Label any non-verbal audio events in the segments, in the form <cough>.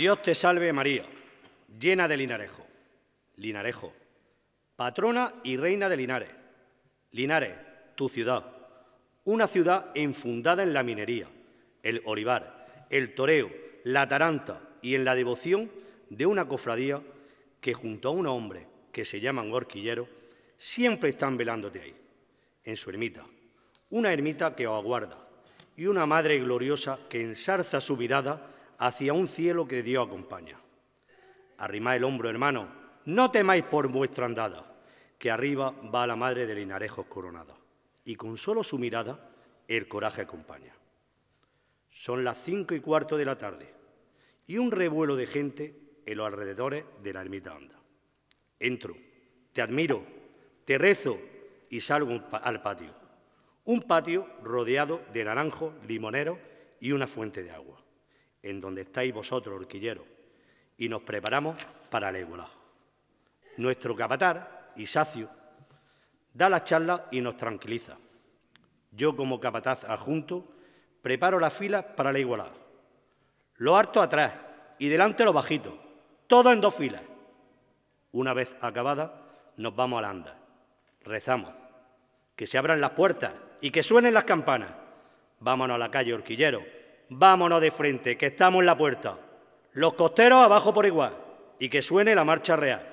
Dios te salve María, llena de linarejo, linarejo, patrona y reina de Linares. Linares, tu ciudad, una ciudad enfundada en la minería, el olivar, el toreo, la taranta y en la devoción de una cofradía que junto a un hombre que se llama Gorquillero siempre están velándote ahí, en su ermita. Una ermita que os aguarda y una madre gloriosa que ensarza su mirada hacia un cielo que Dios acompaña. Arrimad el hombro, hermano, no temáis por vuestra andada, que arriba va la madre de Linarejos coronada, y con solo su mirada el coraje acompaña. Son las cinco y cuarto de la tarde, y un revuelo de gente en los alrededores de la ermita anda. Entro, te admiro, te rezo y salgo al patio. Un patio rodeado de naranjo, limonero y una fuente de agua en donde estáis vosotros, horquilleros, y nos preparamos para la igualada. Nuestro capataz, Isacio, da las charlas y nos tranquiliza. Yo, como capataz adjunto, preparo las filas para la igualada. Lo harto atrás y delante lo bajito, todo en dos filas. Una vez acabada, nos vamos a la anda. Rezamos. Que se abran las puertas y que suenen las campanas. Vámonos a la calle, horquillero vámonos de frente, que estamos en la puerta. Los costeros abajo por igual y que suene la marcha real.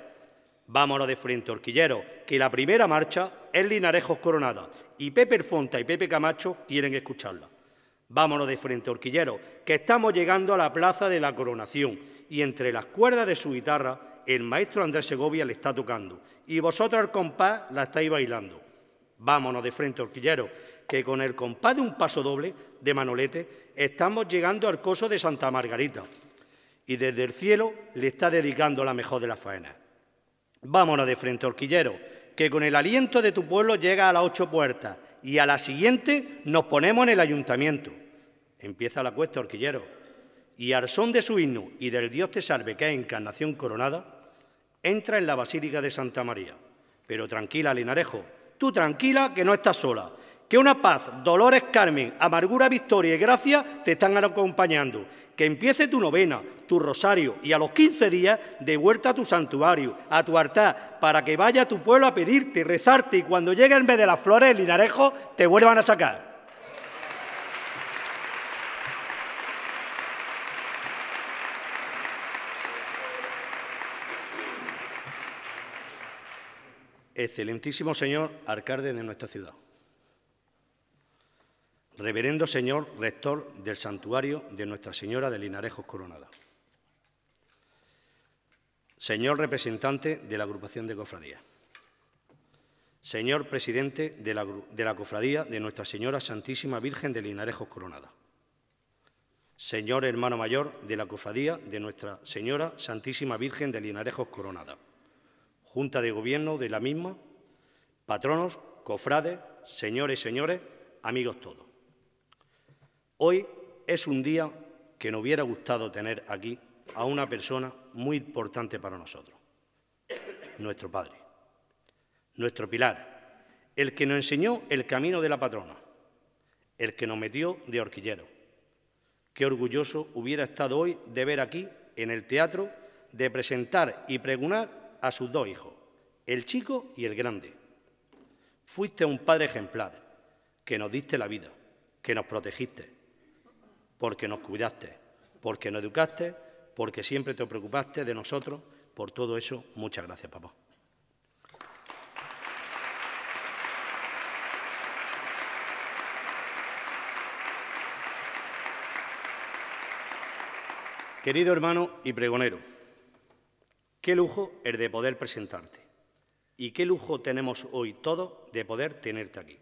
Vámonos de frente, horquilleros, que la primera marcha es Linarejos Coronada y Pepe Fonta y Pepe Camacho quieren escucharla. Vámonos de frente, horquilleros, que estamos llegando a la plaza de la coronación y entre las cuerdas de su guitarra el maestro Andrés Segovia le está tocando y vosotros compás la estáis bailando. Vámonos de frente, horquilleros, que con el compás de un paso doble de Manolete estamos llegando al coso de Santa Margarita y desde el cielo le está dedicando la mejor de las faenas. Vámonos de frente, horquillero, que con el aliento de tu pueblo llega a las ocho puertas y a la siguiente nos ponemos en el ayuntamiento. Empieza la cuesta, horquillero, y al son de su himno y del Dios te salve, que es encarnación coronada, entra en la Basílica de Santa María. Pero tranquila, Linarejo, tú tranquila que no estás sola, que una paz, dolores Carmen, amargura Victoria y gracia te están acompañando. Que empiece tu novena, tu rosario y a los 15 días de vuelta a tu santuario, a tu altar, para que vaya tu pueblo a pedirte, rezarte y cuando llegue el mes de las flores, el linarejo, te vuelvan a sacar. Excelentísimo señor alcalde de nuestra ciudad. Reverendo Señor Rector del Santuario de Nuestra Señora de Linarejos Coronada. Señor representante de la agrupación de cofradías. Señor presidente de la, cofradía de Nuestra Señora Santísima Virgen de Linarejos Coronada. Señor hermano mayor de la cofradía de Nuestra Señora Santísima Virgen de Linarejos Coronada. Junta de Gobierno de la misma. Patronos, cofrades, señores y señores, amigos todos. Hoy es un día que nos hubiera gustado tener aquí a una persona muy importante para nosotros, nuestro Padre, nuestro Pilar, el que nos enseñó el camino de la patrona, el que nos metió de horquillero. Qué orgulloso hubiera estado hoy de ver aquí, en el teatro, de presentar y pregunar a sus dos hijos, el chico y el grande. Fuiste un padre ejemplar, que nos diste la vida, que nos protegiste, porque nos cuidaste, porque nos educaste, porque siempre te preocupaste de nosotros. Por todo eso, muchas gracias, papá. Querido hermano y pregonero, qué lujo el de poder presentarte y qué lujo tenemos hoy todos de poder tenerte aquí.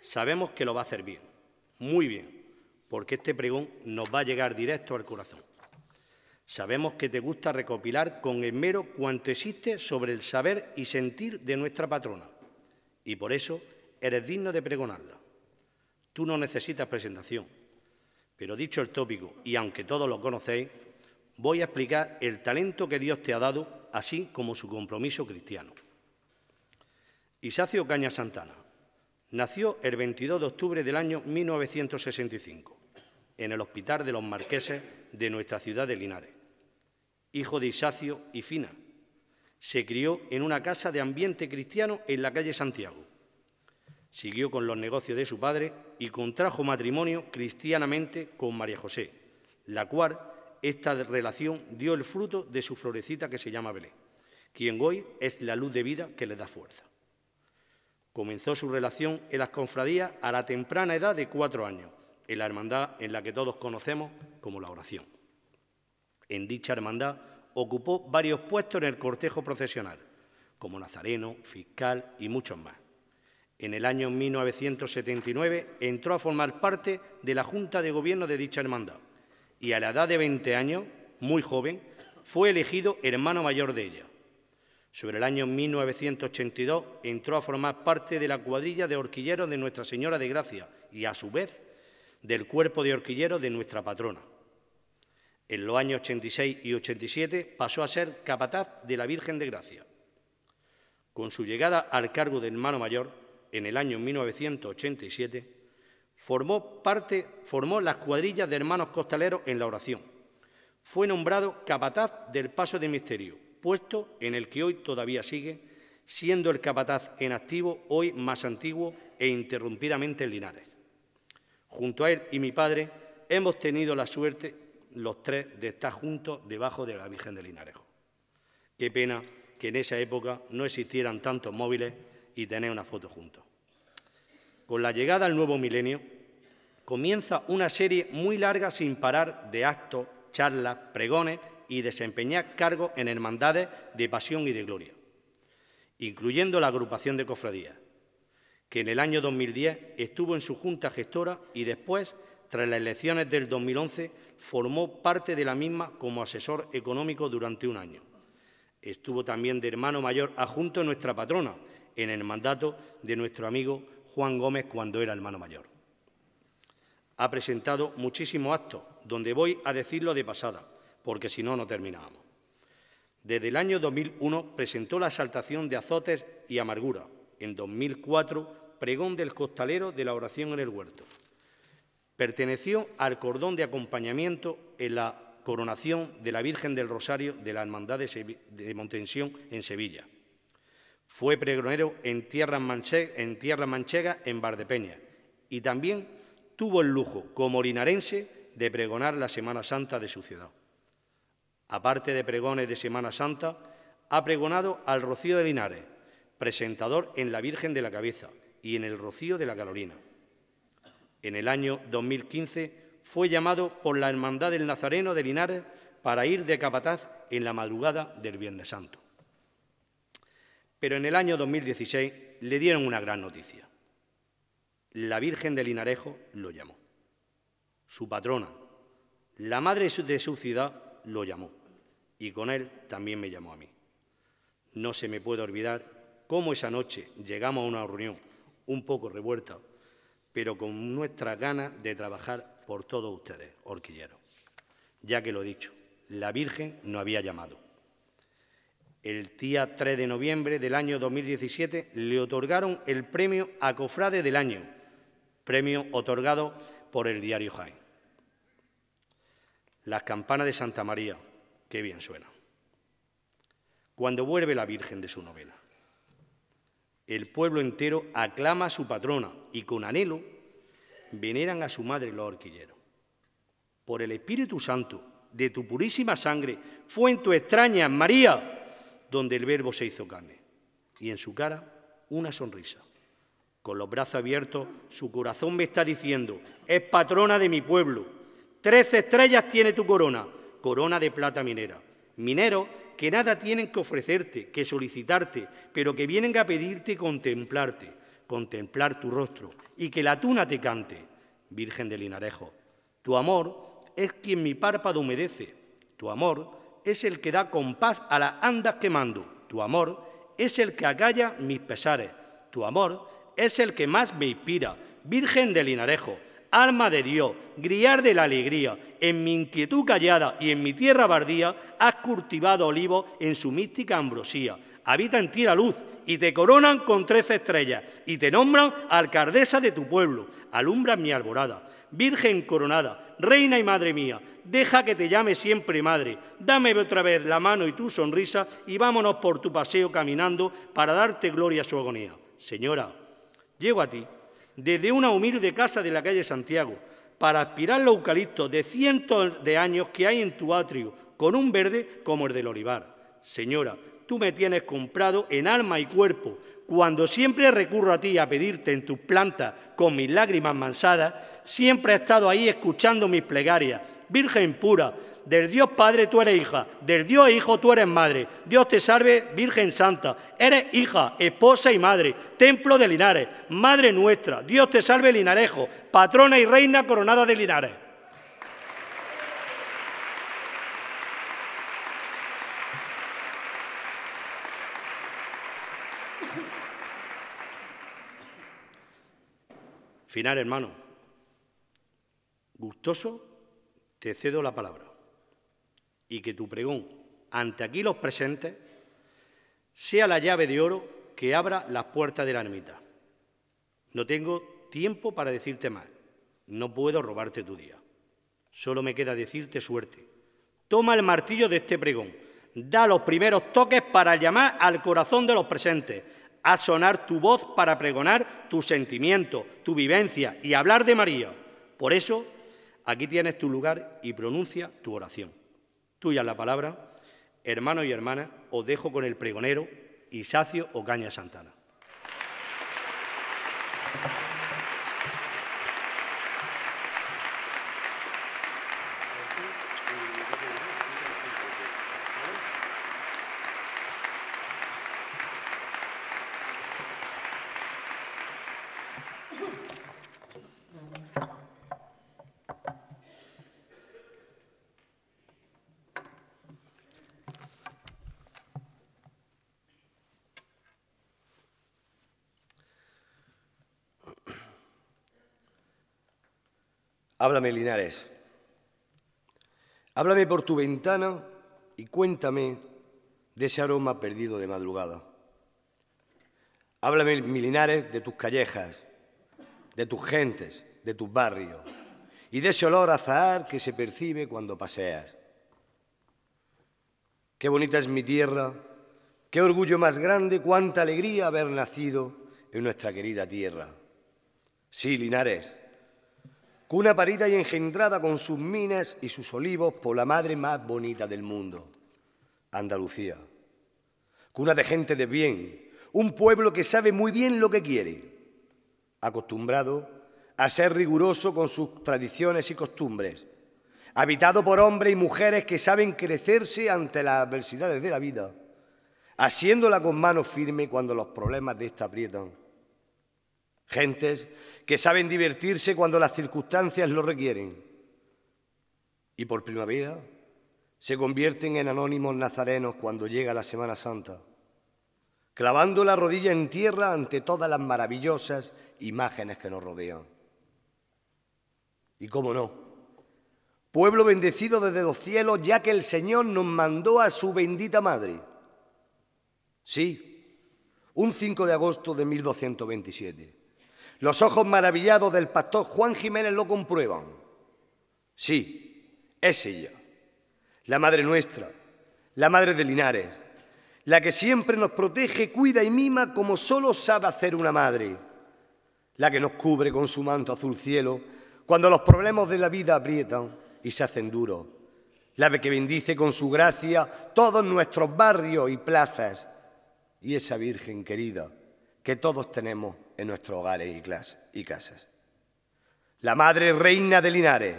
Sabemos que lo va a hacer bien, muy bien, porque este pregón nos va a llegar directo al corazón. Sabemos que te gusta recopilar con mero cuanto existe sobre el saber y sentir de nuestra patrona, y por eso eres digno de pregonarla. Tú no necesitas presentación, pero dicho el tópico, y aunque todos lo conocéis, voy a explicar el talento que Dios te ha dado, así como su compromiso cristiano. Isacio Caña Santana nació el 22 de octubre del año 1965 en el Hospital de los Marqueses de nuestra ciudad de Linares. Hijo de Isacio y Fina, se crió en una casa de ambiente cristiano en la calle Santiago. Siguió con los negocios de su padre y contrajo matrimonio cristianamente con María José, la cual esta relación dio el fruto de su florecita que se llama Belé, quien hoy es la luz de vida que le da fuerza. Comenzó su relación en las confradías a la temprana edad de cuatro años, en la hermandad en la que todos conocemos como la oración. En dicha hermandad ocupó varios puestos en el cortejo procesional, como nazareno, fiscal y muchos más. En el año 1979 entró a formar parte de la Junta de Gobierno de dicha hermandad y a la edad de 20 años, muy joven, fue elegido hermano mayor de ella. Sobre el año 1982 entró a formar parte de la cuadrilla de horquilleros de Nuestra Señora de Gracia y, a su vez, del cuerpo de horquillero de nuestra patrona. En los años 86 y 87 pasó a ser capataz de la Virgen de Gracia. Con su llegada al cargo de hermano mayor en el año 1987, formó, parte, formó las cuadrillas de hermanos costaleros en la oración. Fue nombrado capataz del Paso de Misterio, puesto en el que hoy todavía sigue, siendo el capataz en activo hoy más antiguo e interrumpidamente en Linares. Junto a él y mi padre hemos tenido la suerte los tres de estar juntos debajo de la Virgen de Linarejo. Qué pena que en esa época no existieran tantos móviles y tener una foto juntos. Con la llegada al nuevo milenio, comienza una serie muy larga sin parar de actos, charlas, pregones y desempeñar cargos en hermandades de pasión y de gloria, incluyendo la agrupación de cofradías, que en el año 2010 estuvo en su junta gestora y después, tras las elecciones del 2011, formó parte de la misma como asesor económico durante un año. Estuvo también de hermano mayor adjunto en nuestra patrona, en el mandato de nuestro amigo Juan Gómez cuando era hermano mayor. Ha presentado muchísimos actos, donde voy a decirlo de pasada, porque si no, no terminábamos. Desde el año 2001 presentó la exaltación de azotes y amargura. En 2004 pregón del costalero de la oración en el huerto. Perteneció al cordón de acompañamiento en la coronación de la Virgen del Rosario de la Hermandad de, Montensión en Sevilla. Fue pregonero en en tierra manchega en Bardepeña y también tuvo el lujo, como linarense, de pregonar la Semana Santa de su ciudad. Aparte de pregones de Semana Santa, ha pregonado al Rocío de Linares, presentador en La Virgen de la Cabeza, y en el Rocío de la Carolina. En el año 2015 fue llamado por la Hermandad del Nazareno de Linares para ir de capataz en la madrugada del Viernes Santo. Pero en el año 2016 le dieron una gran noticia. La Virgen de Linarejo lo llamó. Su patrona, la madre de su ciudad, lo llamó. Y con él también me llamó a mí. No se me puede olvidar cómo esa noche llegamos a una reunión un poco revuelta, pero con nuestras ganas de trabajar por todos ustedes, horquilleros. Ya que lo he dicho, la Virgen no había llamado. El día 3 de noviembre del año 2017 le otorgaron el premio a Cofrade del Año, premio otorgado por el diario Jaén. Las campanas de Santa María, qué bien suena. Cuando vuelve la Virgen de su novela. El pueblo entero aclama a su patrona y con anhelo veneran a su madre los horquilleros. Por el Espíritu Santo de tu purísima sangre fue en tu extraña María donde el Verbo se hizo carne. Y en su cara una sonrisa. Con los brazos abiertos, su corazón me está diciendo, es patrona de mi pueblo. Trece estrellas tiene tu corona, corona de plata minera. minero que nada tienen que ofrecerte, que solicitarte, pero que vienen a pedirte contemplarte, contemplar tu rostro, y que la tuna te cante, Virgen de Linarejo. Tu amor es quien mi párpado humedece, tu amor es el que da compás a las andas que mando, tu amor es el que acalla mis pesares, tu amor es el que más me inspira, Virgen de Linarejo alma de Dios, griar de la alegría, en mi inquietud callada y en mi tierra bardía, has cultivado olivos en su mística ambrosía. Habita en ti la luz y te coronan con trece estrellas y te nombran alcaldesa de tu pueblo. Alumbra mi alborada, Virgen coronada, reina y madre mía, deja que te llame siempre madre. Dame otra vez la mano y tu sonrisa y vámonos por tu paseo caminando para darte gloria a su agonía. Señora, llego a ti desde una humilde casa de la calle Santiago, para aspirar los eucaliptos de cientos de años que hay en tu atrio, con un verde como el del olivar. Señora, tú me tienes comprado en alma y cuerpo. Cuando siempre recurro a ti a pedirte en tus plantas con mis lágrimas mansadas, siempre he estado ahí escuchando mis plegarias. Virgen pura, del Dios Padre tú eres hija, del Dios Hijo tú eres madre. Dios te salve, Virgen Santa. Eres hija, esposa y madre, templo de Linares, madre nuestra. Dios te salve, Linarejo, patrona y reina coronada de Linares. Final, hermano. Gustoso, te cedo la palabra y que tu pregón ante aquí los presentes sea la llave de oro que abra las puertas de la ermita. No tengo tiempo para decirte más. No puedo robarte tu día. Solo me queda decirte suerte. Toma el martillo de este pregón. Da los primeros toques para llamar al corazón de los presentes, a sonar tu voz para pregonar tu sentimiento, tu vivencia y hablar de María. Por eso, aquí tienes tu lugar y pronuncia tu oración. Tuya la palabra, hermano y hermana, os dejo con el pregonero Isacio Ocaña Santana. Háblame, Linares. Háblame por tu ventana y cuéntame de ese aroma perdido de madrugada. Háblame, Linares, de tus callejas, de tus gentes, de tus barrios y de ese olor a azahar que se percibe cuando paseas. Qué bonita es mi tierra, qué orgullo más grande, cuánta alegría haber nacido en nuestra querida tierra. Sí, Linares, cuna parida y engendrada con sus minas y sus olivos por la madre más bonita del mundo, Andalucía. Cuna de gente de bien, un pueblo que sabe muy bien lo que quiere, acostumbrado a ser riguroso con sus tradiciones y costumbres, habitado por hombres y mujeres que saben crecerse ante las adversidades de la vida, haciéndola con mano firme cuando los problemas de esta aprietan gentes que saben divertirse cuando las circunstancias lo requieren. Y por primavera se convierten en anónimos nazarenos cuando llega la Semana Santa, clavando la rodilla en tierra ante todas las maravillosas imágenes que nos rodean. Y cómo no, pueblo bendecido desde los cielos, ya que el Señor nos mandó a su bendita madre. Sí, un 5 de agosto de 1227. Los ojos maravillados del pastor Juan Jiménez lo comprueban. Sí, es ella, la Madre Nuestra, la Madre de Linares, la que siempre nos protege, cuida y mima como solo sabe hacer una madre, la que nos cubre con su manto azul cielo cuando los problemas de la vida aprietan y se hacen duros, la que bendice con su gracia todos nuestros barrios y plazas, y esa Virgen querida que todos tenemos en nuestros hogares y, casas. La madre reina de Linares,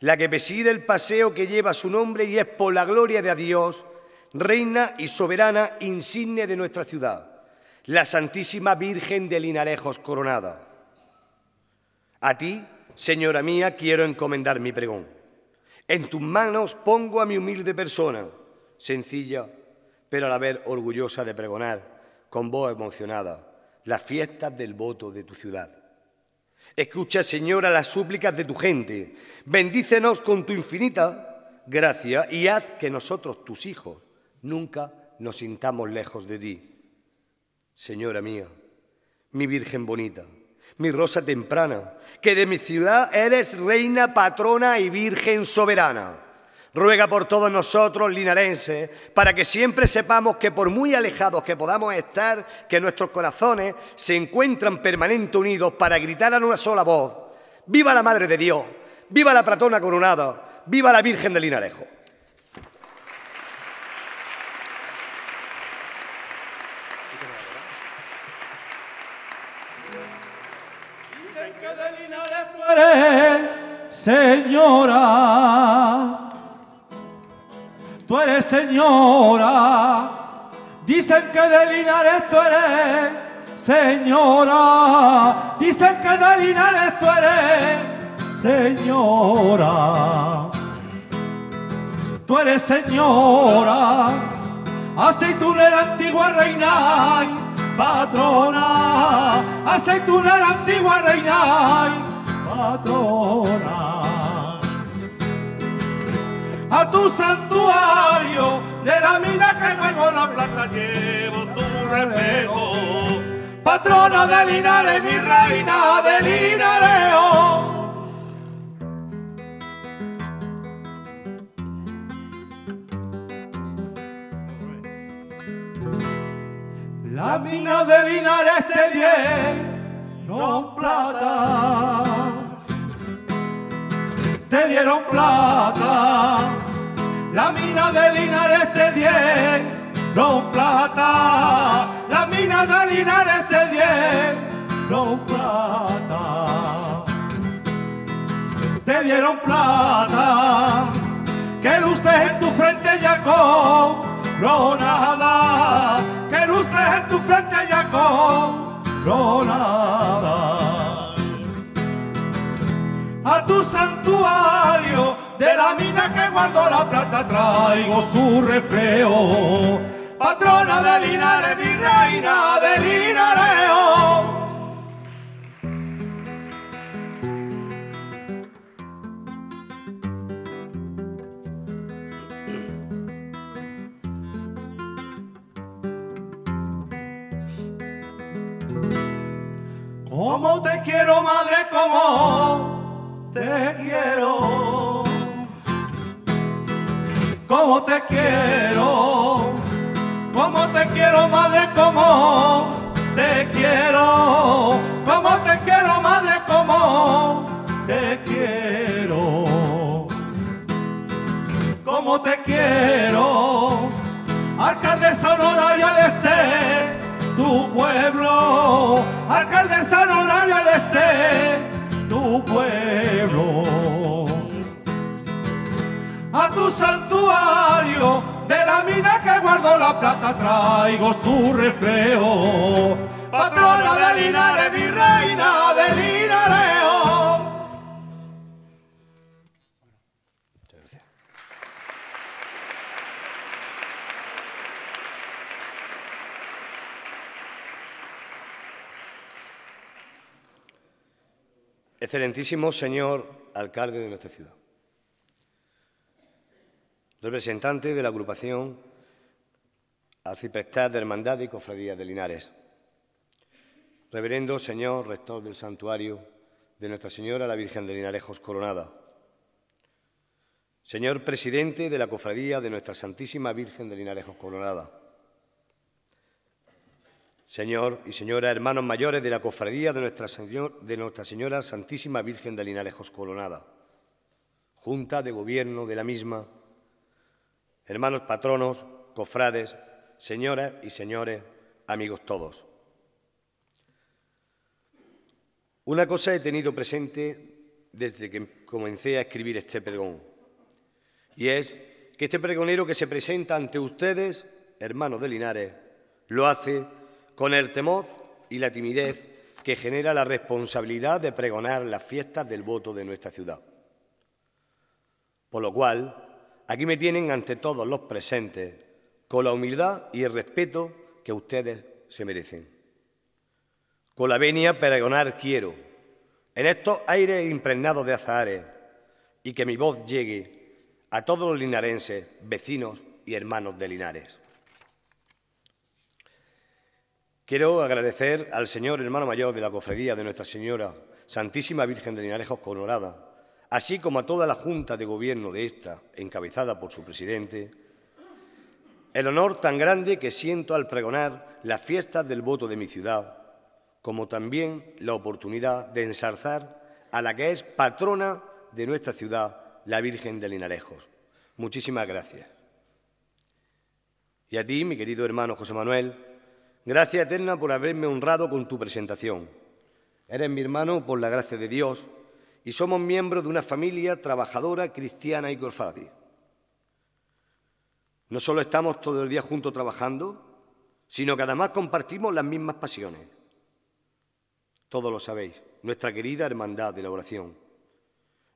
la que preside el paseo que lleva su nombre y es por la gloria de Dios, reina y soberana insigne de nuestra ciudad, la Santísima Virgen de Linarejos coronada. A ti, señora mía, quiero encomendar mi pregón. En tus manos pongo a mi humilde persona, sencilla, pero a la vez orgullosa de pregonar, con voz emocionada las fiestas del voto de tu ciudad. Escucha, Señora, las súplicas de tu gente. Bendícenos con tu infinita gracia y haz que nosotros, tus hijos, nunca nos sintamos lejos de ti. Señora mía, mi Virgen bonita, mi rosa temprana, que de mi ciudad eres reina, patrona y Virgen soberana. Ruega por todos nosotros, linarenses, para que siempre sepamos que por muy alejados que podamos estar, que nuestros corazones se encuentran permanente unidos para gritar en una sola voz, ¡Viva la Madre de Dios! ¡Viva la Platona Coronada! ¡Viva la Virgen de Linarejo! señora tú eres señora. Dicen que de Linares tú eres señora. Dicen que de Linares tú eres señora. Tú eres señora, la antigua reina y patrona. la antigua reina y patrona a tu santuario, de la mina que luego la plata llevo su reflejo. Patrona de Linares, mi reina de Linareo. La mina de Linares te no plata te dieron plata. La mina de Linares te dieron plata. La mina de Linares te dieron plata. Te dieron plata. Que luces en tu frente no nada, Que luces en tu frente ya nada. guardo la plata, traigo su refreo. Patrona de Linares, mi reina de Linares Como te quiero, madre, como te quiero cómo te quiero, como te quiero madre, como te quiero, como te quiero madre, como te quiero, Como te quiero, alcaldesa honoraria de este, tu pueblo, alcaldesa honoraria de este, tu pueblo a tu santuario, de la mina que guardo la plata traigo su reflejo. Patrona de Linares, mi reina de Linareo. Excelentísimo señor alcalde de nuestra ciudad representante de la agrupación Arciprestad de Hermandad y Cofradía de Linares. Reverendo Señor Rector del Santuario de Nuestra Señora la Virgen de Linares Coronada. Señor Presidente de la Cofradía de Nuestra Santísima Virgen de Linares Coronada. Señor y señora, hermanos mayores de la Cofradía de Nuestra, de Nuestra Señora Santísima Virgen de Linarejos Coronada. Junta de Gobierno de la misma hermanos patronos, cofrades, señoras y señores, amigos todos. Una cosa he tenido presente desde que comencé a escribir este pregón, y es que este pregonero que se presenta ante ustedes, hermanos de Linares, lo hace con el temor y la timidez que genera la responsabilidad de pregonar las fiestas del voto de nuestra ciudad. Por lo cual, aquí me tienen ante todos los presentes, con la humildad y el respeto que ustedes se merecen. Con la venia peregonar quiero, en estos aires impregnados de azahares, y que mi voz llegue a todos los linarenses, vecinos y hermanos de Linares. Quiero agradecer al señor hermano mayor de la cofradía de Nuestra Señora Santísima Virgen de Linares Honorada, así como a toda la Junta de Gobierno de esta, encabezada por su presidente, el honor tan grande que siento al pregonar las fiestas del voto de mi ciudad, como también la oportunidad de ensarzar a la que es patrona de nuestra ciudad, la Virgen de Linalejos. Muchísimas gracias. Y a ti, mi querido hermano José Manuel, gracias eterna por haberme honrado con tu presentación. Eres mi hermano por la gracia de Dios y somos miembros de una familia trabajadora, cristiana y corfati. No solo estamos todo el día juntos trabajando, sino que además compartimos las mismas pasiones. Todos lo sabéis, nuestra querida hermandad de la oración,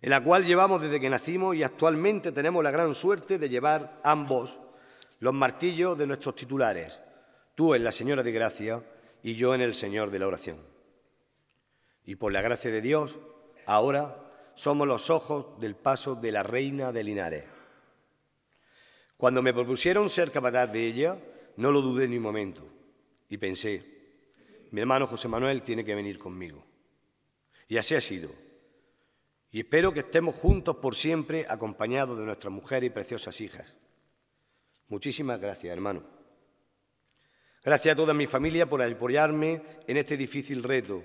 en la cual llevamos desde que nacimos y actualmente tenemos la gran suerte de llevar ambos los martillos de nuestros titulares, tú en la Señora de Gracia y yo en el Señor de la Oración. Y por la gracia de Dios, ahora somos los ojos del paso de la reina de Linares. Cuando me propusieron ser capataz de ella, no lo dudé ni un momento y pensé, mi hermano José Manuel tiene que venir conmigo. Y así ha sido. Y espero que estemos juntos por siempre acompañados de nuestras mujeres y preciosas hijas. Muchísimas gracias, hermano. Gracias a toda mi familia por apoyarme en este difícil reto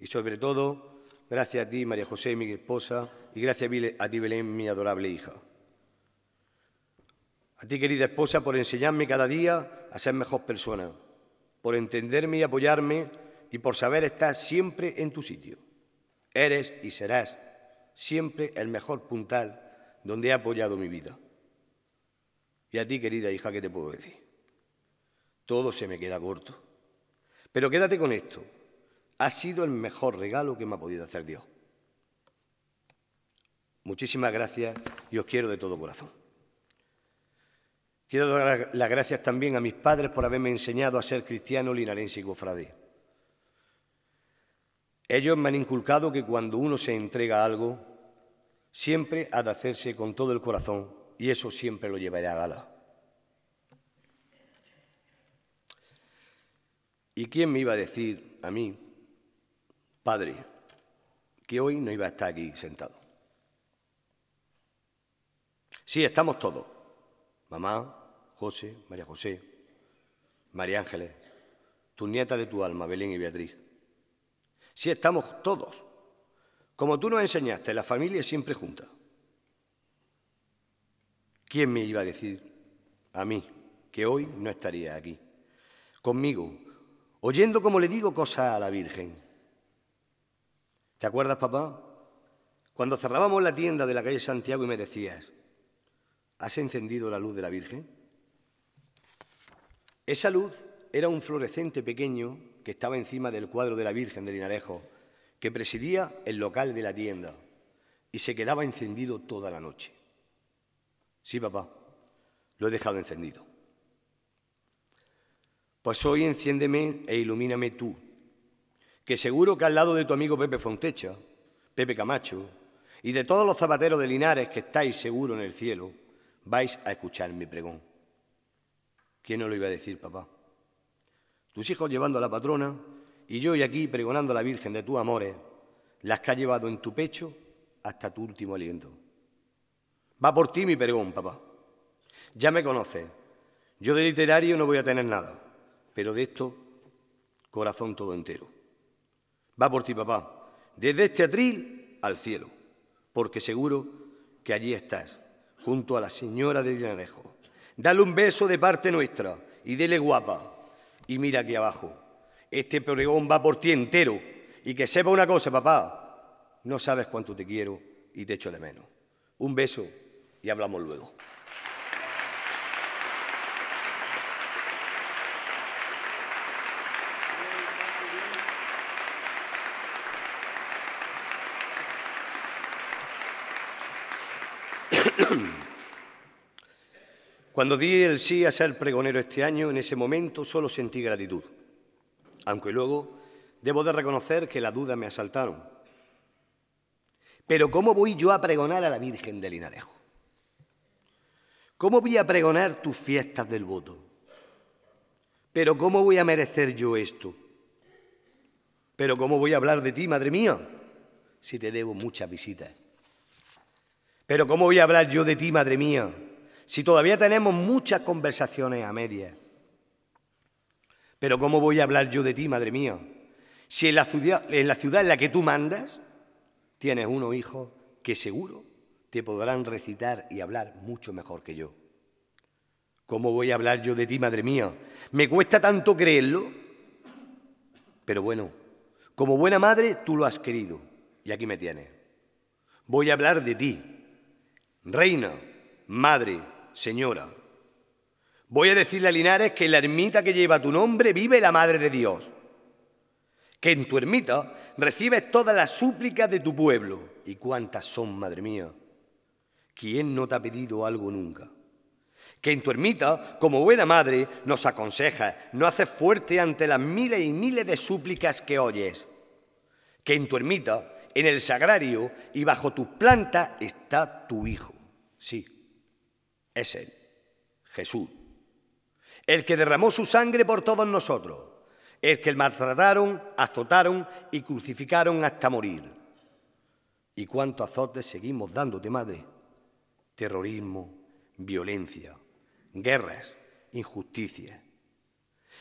y sobre todo Gracias a ti, María José, mi esposa, y gracias a ti, Belén, mi adorable hija. A ti, querida esposa, por enseñarme cada día a ser mejor persona, por entenderme y apoyarme y por saber estar siempre en tu sitio. Eres y serás siempre el mejor puntal donde he apoyado mi vida. Y a ti, querida hija, ¿qué te puedo decir? Todo se me queda corto. Pero quédate con esto ha sido el mejor regalo que me ha podido hacer Dios. Muchísimas gracias y os quiero de todo corazón. Quiero dar las gracias también a mis padres por haberme enseñado a ser cristiano linarense y cofrade. Ellos me han inculcado que cuando uno se entrega algo, siempre ha de hacerse con todo el corazón y eso siempre lo llevaré a gala. ¿Y quién me iba a decir a mí Padre, que hoy no iba a estar aquí sentado. Sí, estamos todos. Mamá, José, María José, María Ángeles, tu nieta de tu alma, Belén y Beatriz. Sí, estamos todos. Como tú nos enseñaste, la familia es siempre junta. ¿Quién me iba a decir a mí que hoy no estaría aquí? Conmigo, oyendo como le digo cosas a la Virgen, ¿Te acuerdas, papá? Cuando cerrábamos la tienda de la calle Santiago y me decías, ¿has encendido la luz de la Virgen? Esa luz era un fluorescente pequeño que estaba encima del cuadro de la Virgen de Linarejo, que presidía el local de la tienda y se quedaba encendido toda la noche. Sí, papá, lo he dejado encendido. Pues hoy enciéndeme e ilumíname tú que seguro que al lado de tu amigo Pepe Fontecha, Pepe Camacho, y de todos los zapateros de Linares que estáis seguro en el cielo, vais a escuchar mi pregón. ¿Quién no lo iba a decir, papá? Tus hijos llevando a la patrona y yo y aquí pregonando a la Virgen de tus amores, las que ha llevado en tu pecho hasta tu último aliento. Va por ti mi pregón, papá. Ya me conoces. Yo de literario no voy a tener nada, pero de esto, corazón todo entero. Va por ti, papá, desde este atril al cielo, porque seguro que allí estás, junto a la señora de Dilanejo. Dale un beso de parte nuestra y dele guapa. Y mira aquí abajo, este pregón va por ti entero. Y que sepa una cosa, papá, no sabes cuánto te quiero y te echo de menos. Un beso y hablamos luego. <clears throat> Cuando di el sí a ser pregonero este año, en ese momento solo sentí gratitud, aunque luego debo de reconocer que la duda me asaltaron. Pero ¿cómo voy yo a pregonar a la Virgen del Linarejo? ¿Cómo voy a pregonar tus fiestas del voto? Pero ¿cómo voy a merecer yo esto? Pero ¿cómo voy a hablar de ti, madre mía, si te debo muchas visitas? Pero ¿cómo voy a hablar yo de ti, madre mía? Si todavía tenemos muchas conversaciones a medias. Pero ¿cómo voy a hablar yo de ti, madre mía? Si en la ciudad en, la ciudad en la que tú mandas tienes uno hijo que seguro te podrán recitar y hablar mucho mejor que yo. ¿Cómo voy a hablar yo de ti, madre mía? Me cuesta tanto creerlo. Pero bueno, como buena madre tú lo has querido y aquí me tienes. Voy a hablar de ti, Reina, madre, señora. Voy a decirle a Linares que en la ermita que lleva tu nombre vive la Madre de Dios. Que en tu ermita recibes todas las súplicas de tu pueblo. ¿Y cuántas son, madre mía? ¿Quién no te ha pedido algo nunca? Que en tu ermita, como buena madre, nos aconsejas, no haces fuerte ante las miles y miles de súplicas que oyes. Que en tu ermita en el sagrario y bajo tu planta está tu Hijo. Sí, es Él, Jesús, el que derramó su sangre por todos nosotros, el que maltrataron, azotaron y crucificaron hasta morir. ¿Y cuántos azotes seguimos dándote, madre? Terrorismo, violencia, guerras, injusticias.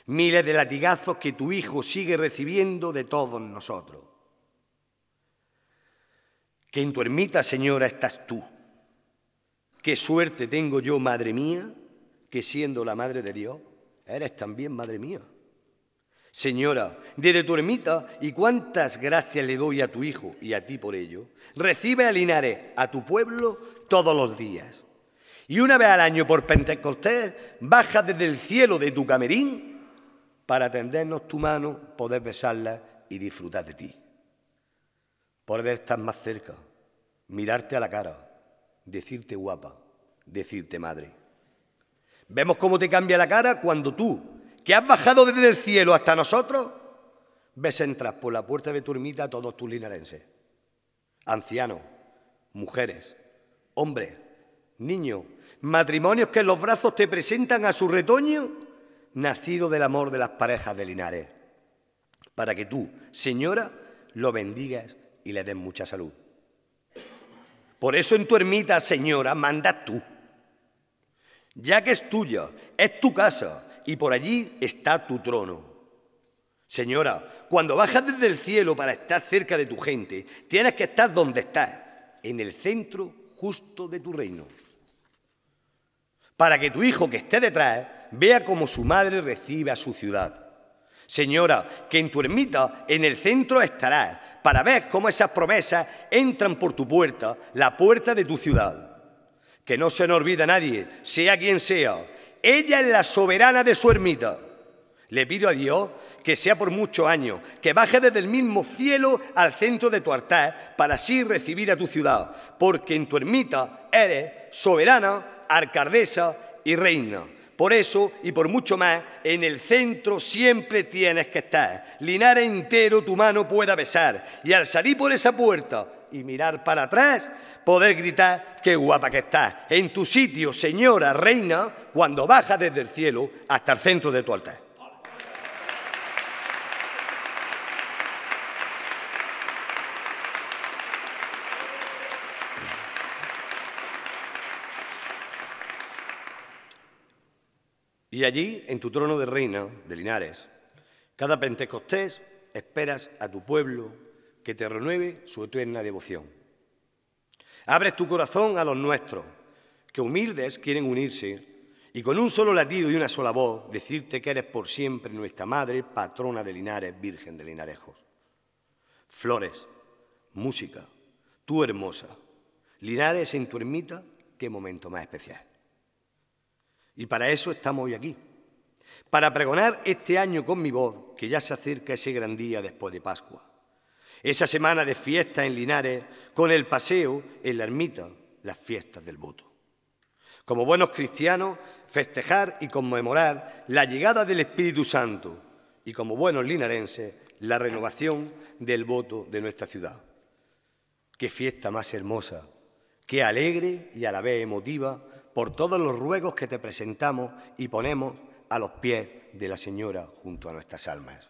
Miles de latigazos que tu hijo sigue recibiendo de todos nosotros que en tu ermita, señora, estás tú. Qué suerte tengo yo, madre mía, que siendo la madre de Dios, eres también madre mía. Señora, desde tu ermita, y cuántas gracias le doy a tu hijo y a ti por ello, recibe a Linares, a tu pueblo, todos los días. Y una vez al año por Pentecostés, baja desde el cielo de tu camerín para tendernos tu mano, poder besarla y disfrutar de ti por ver estar más cerca, mirarte a la cara, decirte guapa, decirte madre. Vemos cómo te cambia la cara cuando tú, que has bajado desde el cielo hasta nosotros, ves entrar por la puerta de tu ermita a todos tus linarenses, ancianos, mujeres, hombres, niños, matrimonios que en los brazos te presentan a su retoño, nacido del amor de las parejas de Linares, para que tú, señora, lo bendigas y le den mucha salud. Por eso en tu ermita, señora, mandas tú. Ya que es tuya, es tu casa y por allí está tu trono. Señora, cuando bajas desde el cielo para estar cerca de tu gente, tienes que estar donde estás, en el centro justo de tu reino. Para que tu hijo que esté detrás vea cómo su madre recibe a su ciudad. Señora, que en tu ermita, en el centro estarás para ver cómo esas promesas entran por tu puerta, la puerta de tu ciudad. Que no se nos olvida nadie, sea quien sea. Ella es la soberana de su ermita. Le pido a Dios que sea por muchos años, que baje desde el mismo cielo al centro de tu altar para así recibir a tu ciudad, porque en tu ermita eres soberana, alcaldesa y reina. Por eso y por mucho más, en el centro siempre tienes que estar. linar entero tu mano pueda besar. Y al salir por esa puerta y mirar para atrás, poder gritar, qué guapa que estás. En tu sitio, señora, reina, cuando bajas desde el cielo hasta el centro de tu altar. Y allí, en tu trono de reina de Linares, cada Pentecostés esperas a tu pueblo que te renueve su eterna devoción. Abres tu corazón a los nuestros, que humildes quieren unirse y con un solo latido y una sola voz decirte que eres por siempre nuestra madre, patrona de Linares, virgen de Linarejos. Flores, música, tú hermosa, Linares en tu ermita, qué momento más especial. Y para eso estamos hoy aquí, para pregonar este año con mi voz, que ya se acerca ese gran día después de Pascua. Esa semana de fiesta en Linares, con el paseo en la ermita, las fiestas del voto. Como buenos cristianos, festejar y conmemorar la llegada del Espíritu Santo y como buenos linarenses, la renovación del voto de nuestra ciudad. Qué fiesta más hermosa, qué alegre y a la vez emotiva por todos los ruegos que te presentamos y ponemos a los pies de la Señora junto a nuestras almas.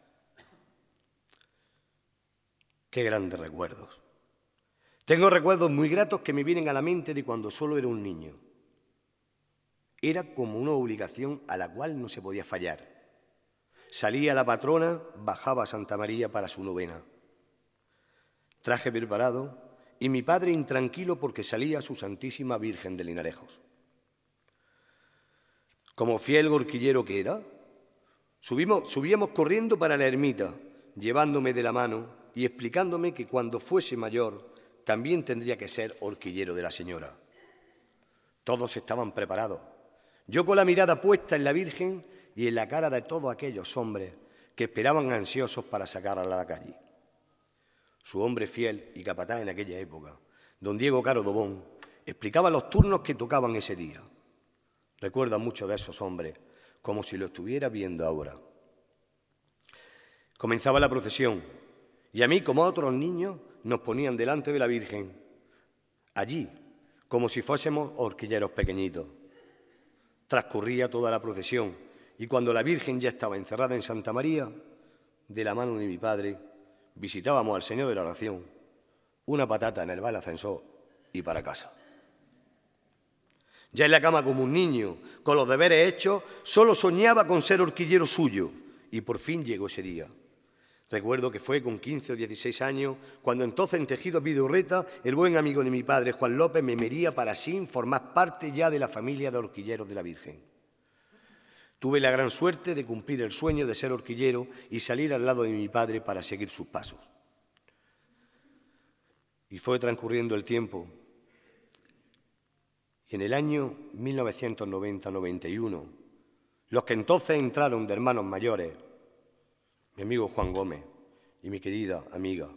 Qué grandes recuerdos. Tengo recuerdos muy gratos que me vienen a la mente de cuando solo era un niño. Era como una obligación a la cual no se podía fallar. Salía la patrona, bajaba Santa María para su novena. Traje preparado y mi padre intranquilo porque salía su Santísima Virgen de Linarejos. Como fiel horquillero que era, subíamos corriendo para la ermita, llevándome de la mano y explicándome que cuando fuese mayor también tendría que ser horquillero de la señora. Todos estaban preparados. Yo con la mirada puesta en la Virgen y en la cara de todos aquellos hombres que esperaban ansiosos para sacarla a la calle. Su hombre fiel y capataz en aquella época, don Diego Caro Dobón, explicaba los turnos que tocaban ese día. Recuerda mucho de esos hombres, como si lo estuviera viendo ahora. Comenzaba la procesión y a mí, como a otros niños, nos ponían delante de la Virgen, allí, como si fuésemos horquilleros pequeñitos. Transcurría toda la procesión y cuando la Virgen ya estaba encerrada en Santa María, de la mano de mi padre, visitábamos al Señor de la Oración, una patata en el bal y para casa. Ya en la cama como un niño, con los deberes hechos, solo soñaba con ser horquillero suyo. Y por fin llegó ese día. Recuerdo que fue con 15 o 16 años, cuando entonces en Tejido Vidurreta, el buen amigo de mi padre, Juan López, me mería para así formar parte ya de la familia de horquilleros de la Virgen. Tuve la gran suerte de cumplir el sueño de ser horquillero y salir al lado de mi padre para seguir sus pasos. Y fue transcurriendo el tiempo en el año 1990-91, los que entonces entraron de hermanos mayores, mi amigo Juan Gómez y mi querida amiga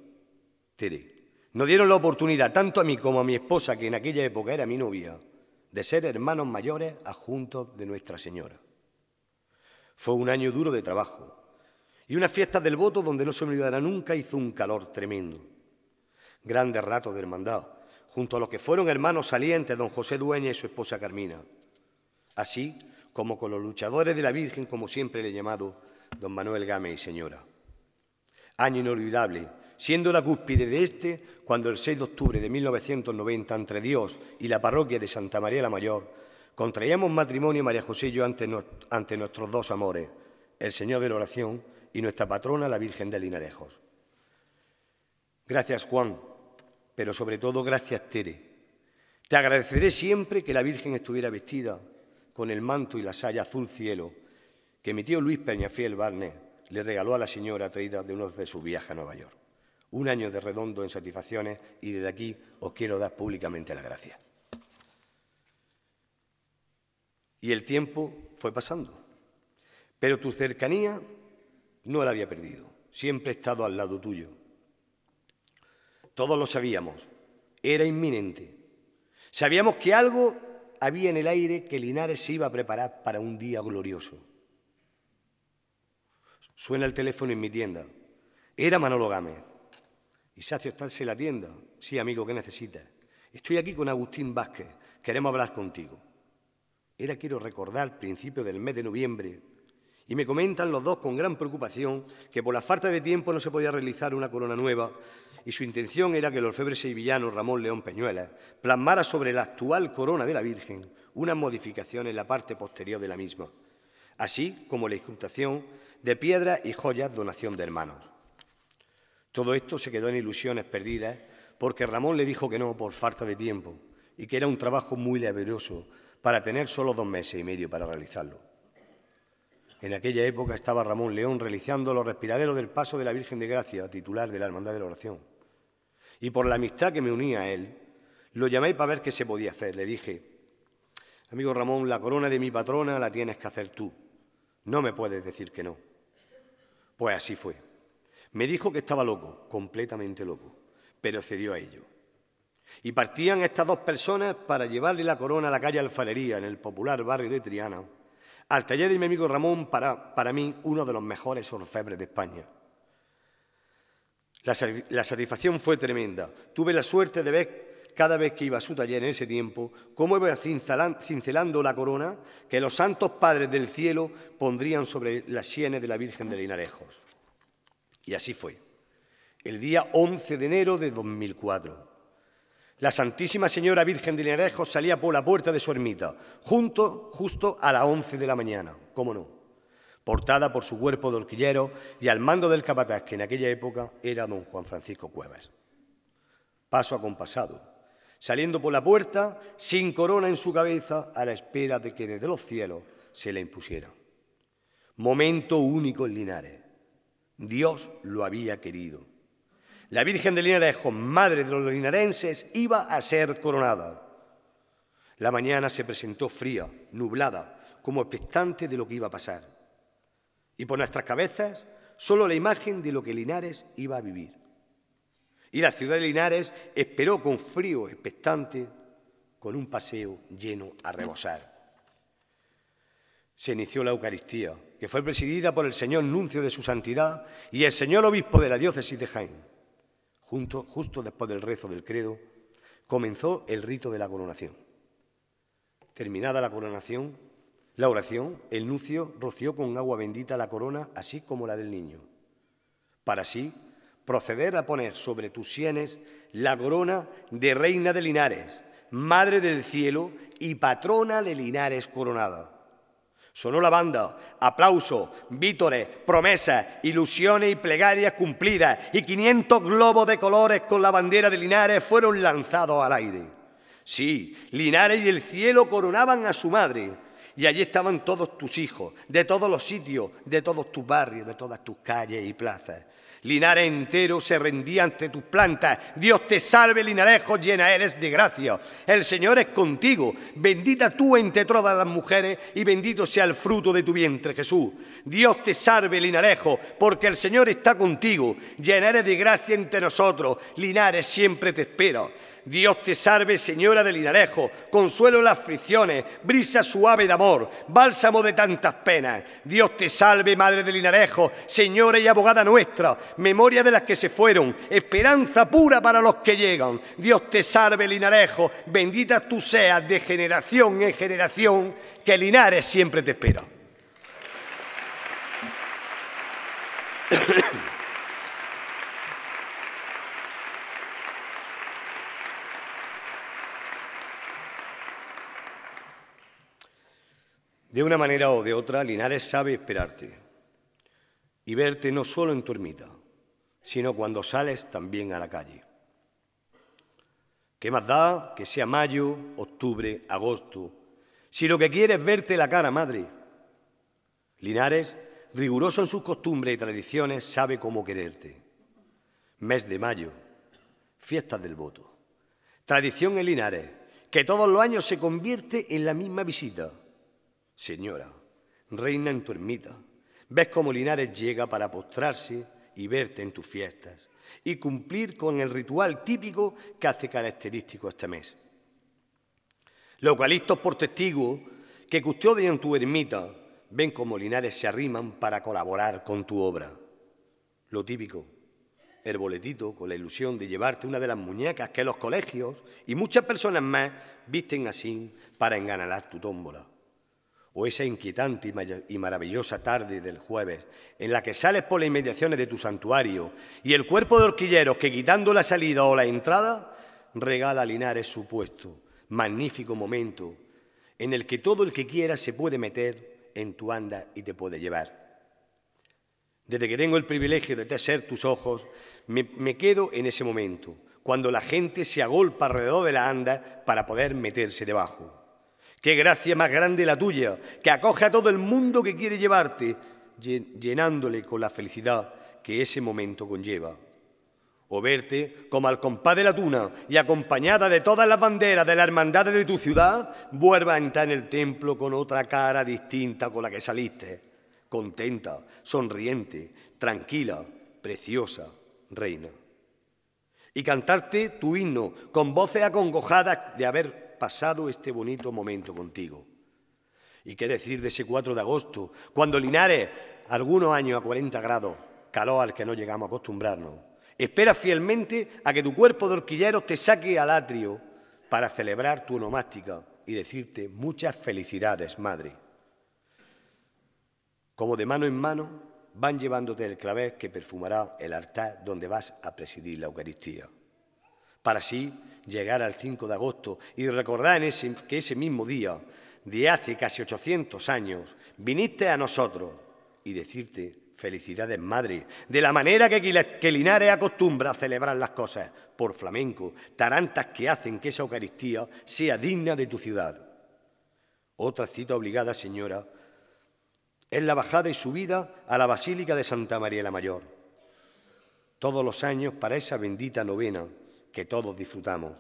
Tere, nos dieron la oportunidad, tanto a mí como a mi esposa, que en aquella época era mi novia, de ser hermanos mayores adjuntos de Nuestra Señora. Fue un año duro de trabajo y una fiesta del voto donde no se olvidará nunca hizo un calor tremendo. Grandes ratos de hermandad, junto a los que fueron hermanos salientes don José Dueña y su esposa Carmina, así como con los luchadores de la Virgen, como siempre le he llamado, don Manuel Game y señora. Año inolvidable, siendo la cúspide de este cuando el 6 de octubre de 1990 entre Dios y la parroquia de Santa María la Mayor contraíamos matrimonio María José y yo ante, ante nuestros dos amores, el Señor de la Oración y nuestra patrona la Virgen de Linarejos. Gracias Juan pero sobre todo gracias Tere. Te agradeceré siempre que la Virgen estuviera vestida con el manto y la saya azul cielo que mi tío Luis Peñafiel Barnes le regaló a la señora traída de uno de sus viajes a Nueva York. Un año de redondo en satisfacciones y desde aquí os quiero dar públicamente las gracias. Y el tiempo fue pasando, pero tu cercanía no la había perdido. Siempre he estado al lado tuyo todos lo sabíamos, era inminente. Sabíamos que algo había en el aire que Linares se iba a preparar para un día glorioso. Suena el teléfono en mi tienda. Era Manolo Gámez. Isacio, ¿estás en la tienda. Sí, amigo, ¿qué necesitas? Estoy aquí con Agustín Vázquez. Queremos hablar contigo. Era, quiero recordar, principio del mes de noviembre. Y me comentan los dos con gran preocupación que por la falta de tiempo no se podía realizar una corona nueva y su intención era que el orfebre sevillano Ramón León Peñuela plasmara sobre la actual corona de la Virgen una modificación en la parte posterior de la misma, así como la incrustación de piedras y joyas donación de hermanos. Todo esto se quedó en ilusiones perdidas porque Ramón le dijo que no por falta de tiempo y que era un trabajo muy laborioso para tener solo dos meses y medio para realizarlo. En aquella época estaba Ramón León realizando los respiraderos del paso de la Virgen de Gracia, titular de la Hermandad de la Oración y por la amistad que me unía a él, lo llamé para ver qué se podía hacer. Le dije, amigo Ramón, la corona de mi patrona la tienes que hacer tú. No me puedes decir que no. Pues así fue. Me dijo que estaba loco, completamente loco, pero cedió a ello. Y partían estas dos personas para llevarle la corona a la calle Alfalería, en el popular barrio de Triana, al taller de mi amigo Ramón, para, para mí uno de los mejores orfebres de España. La, satisfacción fue tremenda. Tuve la suerte de ver cada vez que iba a su taller en ese tiempo cómo iba cincelando la corona que los santos padres del cielo pondrían sobre las sienes de la Virgen de Linarejos. Y así fue. El día 11 de enero de 2004. La Santísima Señora Virgen de Linarejos salía por la puerta de su ermita, junto, justo a las 11 de la mañana, cómo no portada por su cuerpo de horquillero y al mando del capataz, que en aquella época era don Juan Francisco Cuevas. Paso acompasado, saliendo por la puerta, sin corona en su cabeza, a la espera de que desde los cielos se la impusiera. Momento único en Linares. Dios lo había querido. La Virgen de Linares, madre de los linarenses, iba a ser coronada. La mañana se presentó fría, nublada, como expectante de lo que iba a pasar. Y por nuestras cabezas solo la imagen de lo que Linares iba a vivir. Y la ciudad de Linares esperó con frío expectante, con un paseo lleno a rebosar. Se inició la Eucaristía, que fue presidida por el señor Nuncio de su Santidad y el señor Obispo de la Diócesis de Jaén. Junto, justo después del rezo del credo, comenzó el rito de la coronación. Terminada la coronación, la oración, el nuncio roció con agua bendita la corona, así como la del niño, para así proceder a poner sobre tus sienes la corona de reina de Linares, madre del cielo y patrona de Linares coronada. Sonó la banda, aplauso, vítores, promesas, ilusiones y plegarias cumplidas, y 500 globos de colores con la bandera de Linares fueron lanzados al aire. Sí, Linares y el cielo coronaban a su madre, y allí estaban todos tus hijos, de todos los sitios, de todos tus barrios, de todas tus calles y plazas. Linares entero se rendía ante tus plantas. Dios te salve, Linares, llena eres de gracia. El Señor es contigo. Bendita tú entre todas las mujeres y bendito sea el fruto de tu vientre, Jesús. Dios te salve, Linares, porque el Señor está contigo. Llena eres de gracia entre nosotros. Linares siempre te espera. Dios te salve, Señora de Linarejo, consuelo en las aflicciones, brisa suave de amor, bálsamo de tantas penas. Dios te salve, Madre de Linarejo, Señora y abogada nuestra, memoria de las que se fueron, esperanza pura para los que llegan. Dios te salve, Linarejo, bendita tú seas de generación en generación, que Linares siempre te espera. <coughs> De una manera o de otra, Linares sabe esperarte y verte no solo en tu ermita, sino cuando sales también a la calle. ¿Qué más da que sea mayo, octubre, agosto? Si lo que quieres es verte la cara, madre. Linares, riguroso en sus costumbres y tradiciones, sabe cómo quererte. Mes de mayo, fiestas del voto. Tradición en Linares, que todos los años se convierte en la misma visita Señora, reina en tu ermita, ves cómo Linares llega para postrarse y verte en tus fiestas y cumplir con el ritual típico que hace característico este mes. Los por testigos que custodian tu ermita ven cómo Linares se arriman para colaborar con tu obra. Lo típico, el boletito con la ilusión de llevarte una de las muñecas que los colegios y muchas personas más visten así para enganalar tu tómbola o esa inquietante y maravillosa tarde del jueves, en la que sales por las inmediaciones de tu santuario y el cuerpo de horquilleros que quitando la salida o la entrada, regala a Linares su puesto, magnífico momento, en el que todo el que quiera se puede meter en tu anda y te puede llevar. Desde que tengo el privilegio de ser tus ojos, me quedo en ese momento, cuando la gente se agolpa alrededor de la anda para poder meterse debajo. Qué gracia más grande la tuya, que acoge a todo el mundo que quiere llevarte, llenándole con la felicidad que ese momento conlleva. O verte como al compás de la tuna y acompañada de todas las banderas de la hermandad de tu ciudad, vuelva a entrar en el templo con otra cara distinta con la que saliste, contenta, sonriente, tranquila, preciosa, reina. Y cantarte tu himno con voces acongojadas de haber pasado este bonito momento contigo. ¿Y qué decir de ese 4 de agosto, cuando Linares, algunos años a 40 grados, calor al que no llegamos a acostumbrarnos, espera fielmente a que tu cuerpo de horquilleros te saque al atrio para celebrar tu onomástica y decirte muchas felicidades, madre? Como de mano en mano van llevándote el clavé que perfumará el altar donde vas a presidir la Eucaristía, para así llegar al 5 de agosto y recordar que ese mismo día, de hace casi 800 años, viniste a nosotros y decirte felicidades, madre, de la manera que, que Linares acostumbra a celebrar las cosas, por flamenco, tarantas que hacen que esa Eucaristía sea digna de tu ciudad. Otra cita obligada, señora, es la bajada y subida a la Basílica de Santa María la Mayor. Todos los años para esa bendita novena que todos disfrutamos.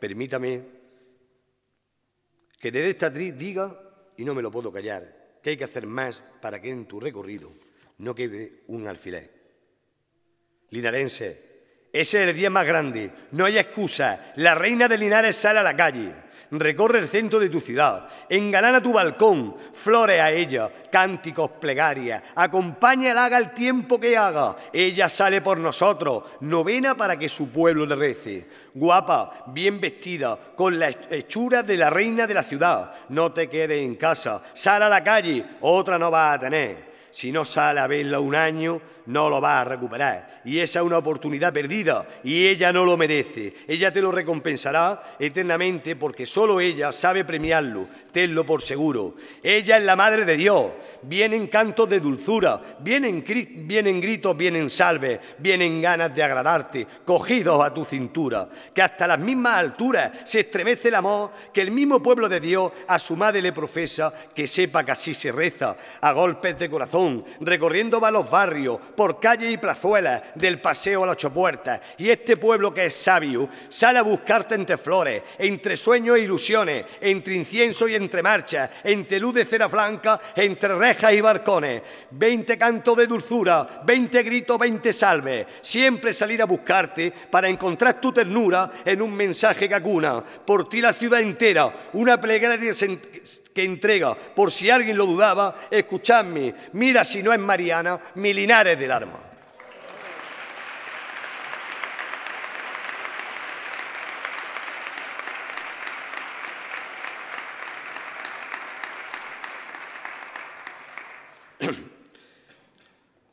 Permítame que desde esta actriz diga, y no me lo puedo callar, que hay que hacer más para que en tu recorrido no quede un alfiler. Linarense, ese es el día más grande, no hay excusa, la reina de Linares sale a la calle Recorre el centro de tu ciudad, engalana tu balcón, flores a ella, cánticos, plegarias, acompáñala, haga el tiempo que haga. Ella sale por nosotros, novena para que su pueblo le rece. Guapa, bien vestida, con la hechura de la reina de la ciudad. No te quedes en casa, sal a la calle, otra no va a tener. Si no sale a verla un año, no lo va a recuperar. Y esa es una oportunidad perdida y ella no lo merece. Ella te lo recompensará eternamente porque solo ella sabe premiarlo. Tenlo por seguro. Ella es la Madre de Dios. Vienen cantos de dulzura, vienen, vienen gritos, vienen salves, vienen ganas de agradarte, cogidos a tu cintura. Que hasta las mismas alturas se estremece el amor que el mismo pueblo de Dios a su madre le profesa que sepa que así se reza, a golpes de corazón, recorriendo va los barrios, por calles y plazuelas, del paseo a las ocho puertas, y este pueblo que es sabio sale a buscarte entre flores, entre sueños e ilusiones, entre incienso y entre marchas, entre luz de cera blanca, entre rejas y barcones. Veinte cantos de dulzura, veinte gritos, veinte salves. Siempre salir a buscarte para encontrar tu ternura en un mensaje que acuna. Por ti la ciudad entera, una plegaria que entrega, por si alguien lo dudaba, escuchadme, mira si no es Mariana, Milinares del Arma. <clears throat>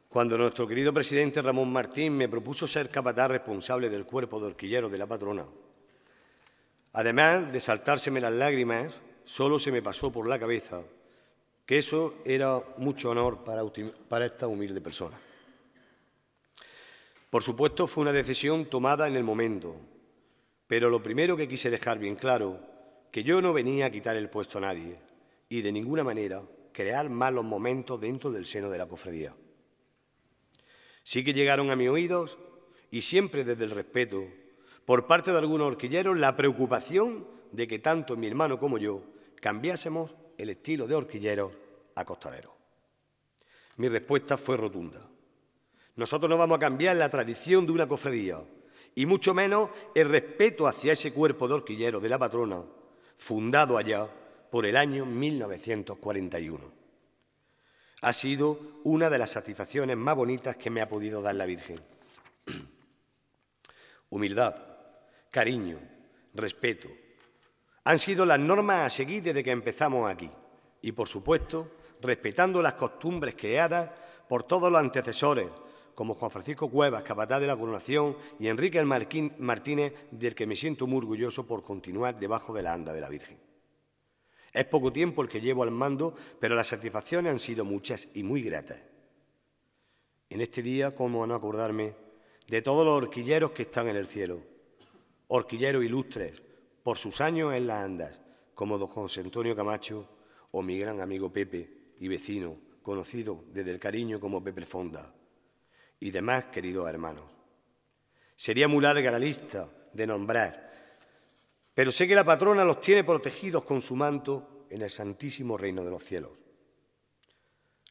Cuando nuestro querido presidente Ramón Martín me propuso ser capataz responsable del cuerpo de horquillero de la patrona, además de saltárseme las lágrimas, solo se me pasó por la cabeza que eso era mucho honor para, esta humilde persona. Por supuesto, fue una decisión tomada en el momento, pero lo primero que quise dejar bien claro, que yo no venía a quitar el puesto a nadie y de ninguna manera crear malos momentos dentro del seno de la cofradía. Sí que llegaron a mis oídos, y siempre desde el respeto, por parte de algunos horquilleros, la preocupación de que tanto mi hermano como yo cambiásemos el estilo de horquilleros a costaleros. Mi respuesta fue rotunda. Nosotros no vamos a cambiar la tradición de una cofradía y mucho menos el respeto hacia ese cuerpo de horquilleros de la patrona, fundado allá por el año 1941. Ha sido una de las satisfacciones más bonitas que me ha podido dar la Virgen. <clears throat> Humildad, cariño, respeto, han sido las normas a seguir desde que empezamos aquí y, por supuesto, respetando las costumbres creadas por todos los antecesores, como Juan Francisco Cuevas, capataz de la coronación, y Enrique Marquín, Martínez, del que me siento muy orgulloso por continuar debajo de la anda de la Virgen. Es poco tiempo el que llevo al mando, pero las satisfacciones han sido muchas y muy gratas. En este día, ¿cómo no acordarme de todos los horquilleros que están en el cielo? Horquilleros ilustres, por sus años en las andas, como don José Antonio Camacho o mi gran amigo Pepe y vecino, conocido desde el cariño como Pepe Fonda, y demás queridos hermanos. Sería muy larga la lista de nombrar, pero sé que la patrona los tiene protegidos con su manto en el santísimo reino de los cielos.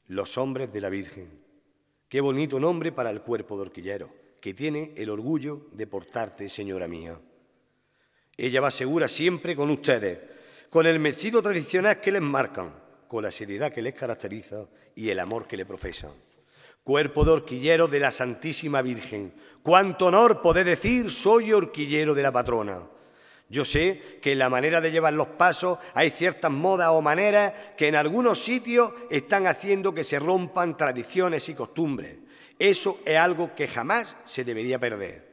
Los hombres de la Virgen. Qué bonito nombre para el cuerpo de horquillero, que tiene el orgullo de portarte, señora mía. Ella va segura siempre con ustedes, con el mecido tradicional que les marcan, con la seriedad que les caracteriza y el amor que le profesan. Cuerpo de horquillero de la Santísima Virgen, cuánto honor poder decir soy horquillero de la patrona. Yo sé que en la manera de llevar los pasos hay ciertas modas o maneras que en algunos sitios están haciendo que se rompan tradiciones y costumbres. Eso es algo que jamás se debería perder.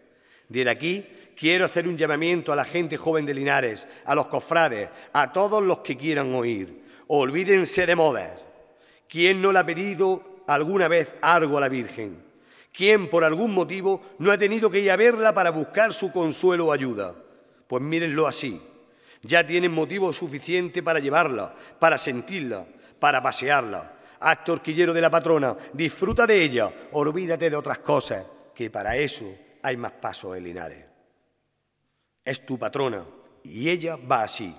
Desde aquí Quiero hacer un llamamiento a la gente joven de Linares, a los cofrades, a todos los que quieran oír. Olvídense de modas. ¿Quién no le ha pedido alguna vez algo a la Virgen? ¿Quién por algún motivo no ha tenido que ir a verla para buscar su consuelo o ayuda? Pues mírenlo así. Ya tienen motivo suficiente para llevarla, para sentirla, para pasearla. Acto horquillero de la patrona, disfruta de ella, olvídate de otras cosas, que para eso hay más pasos en Linares es tu patrona y ella va así.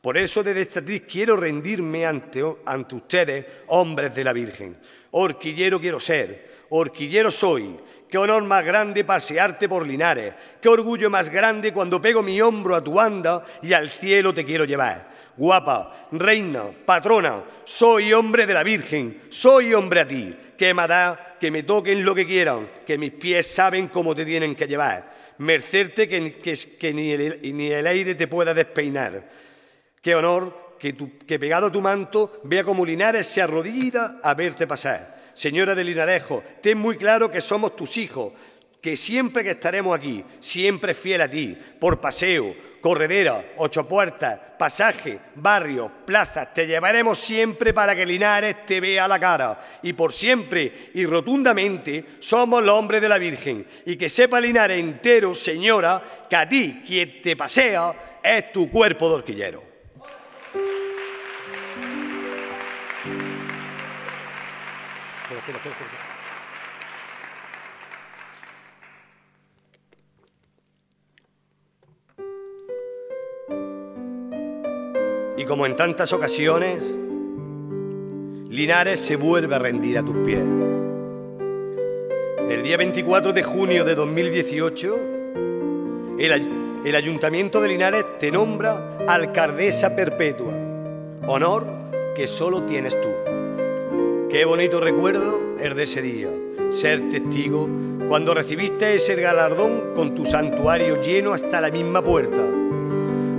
Por eso desde esta actriz quiero rendirme ante, ante ustedes, hombres de la Virgen. Horquillero quiero ser, horquillero soy. Qué honor más grande pasearte por Linares. Qué orgullo más grande cuando pego mi hombro a tu anda y al cielo te quiero llevar. Guapa, reina, patrona, soy hombre de la Virgen, soy hombre a ti. Que me que me toquen lo que quieran, que mis pies saben cómo te tienen que llevar mercerte que, ni, el, aire te pueda despeinar. Qué honor que, que pegado a tu manto vea como Linares se arrodilla a verte pasar. Señora de Linarejo, ten muy claro que somos tus hijos, que siempre que estaremos aquí, siempre fiel a ti, por paseo, corredera, ocho puertas, pasaje, barrios, plazas, te llevaremos siempre para que Linares te vea la cara. Y por siempre y rotundamente somos los hombres de la Virgen. Y que sepa Linares entero, señora, que a ti quien te pasea es tu cuerpo de horquillero. Y como en tantas ocasiones, Linares se vuelve a rendir a tus pies. El día 24 de junio de 2018, el, Ayuntamiento de Linares te nombra alcaldesa perpetua, honor que solo tienes tú. Qué bonito recuerdo es de ese día, ser testigo cuando recibiste ese galardón con tu santuario lleno hasta la misma puerta.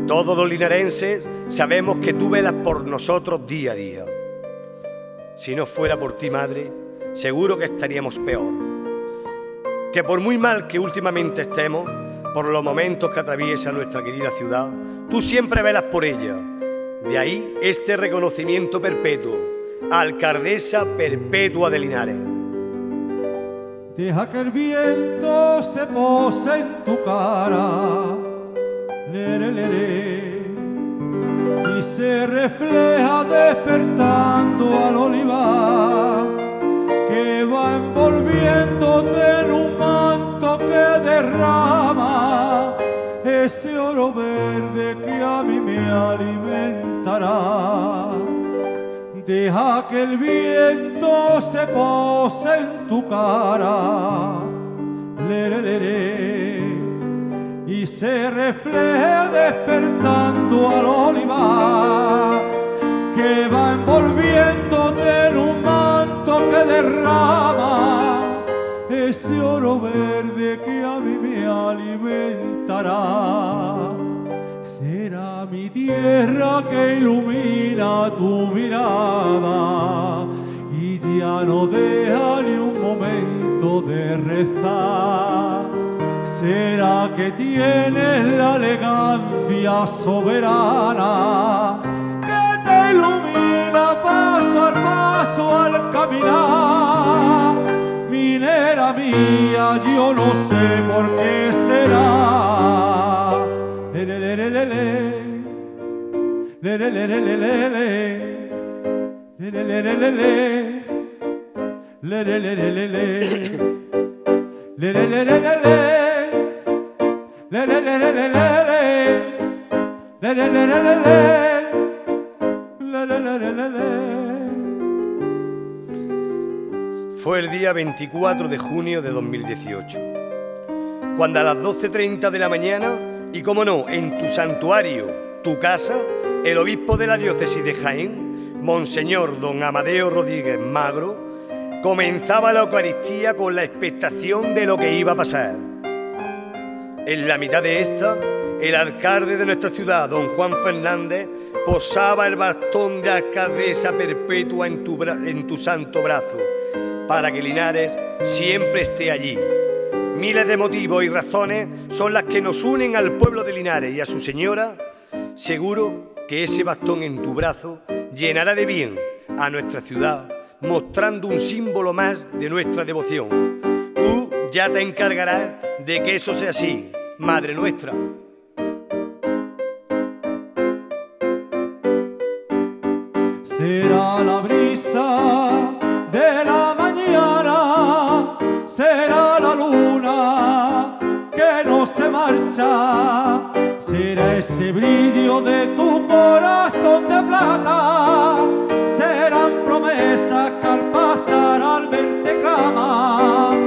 Todos los linarenses Sabemos que tú velas por nosotros día a día. Si no fuera por ti, Madre, seguro que estaríamos peor. Que por muy mal que últimamente estemos, por los momentos que atraviesa nuestra querida ciudad, tú siempre velas por ella. De ahí este reconocimiento perpetuo, alcaldesa perpetua de Linares. Deja que el viento se en tu cara y se refleja despertando al olivar que va envolviéndote en un manto que derrama ese oro verde que a mí me alimentará. Deja que el viento se pose en tu cara. Le, y se refleja despertando al olivar que va envolviéndote en un manto que derrama ese oro verde que a mí me alimentará. Será mi tierra que ilumina tu mirada y ya no deja ni un momento de rezar será que tienes la elegancia soberana que te ilumina paso al paso al caminar. Minera mía, yo no sé por qué será. le, le Le, le, le, le, le Fue el día 24 de junio de 2018, cuando a las 12.30 de la mañana, y como no, en tu santuario, tu casa, el obispo de la diócesis de Jaén, Monseñor Don Amadeo Rodríguez Magro, comenzaba la Eucaristía con la expectación de lo que iba a pasar. En la mitad de esta, el alcalde de nuestra ciudad, don Juan Fernández, posaba el bastón de alcaldesa perpetua en tu, tu santo brazo, para que Linares siempre esté allí. Miles de motivos y razones son las que nos unen al pueblo de Linares y a su señora. Seguro que ese bastón en tu brazo llenará de bien a nuestra ciudad, mostrando un símbolo más de nuestra devoción. Tú ya te encargarás de que eso sea así, Madre nuestra. la brisa de la mañana será la luna que no se marcha, será ese brillo de tu corazón de plata, serán promesas que al pasar al verte clama.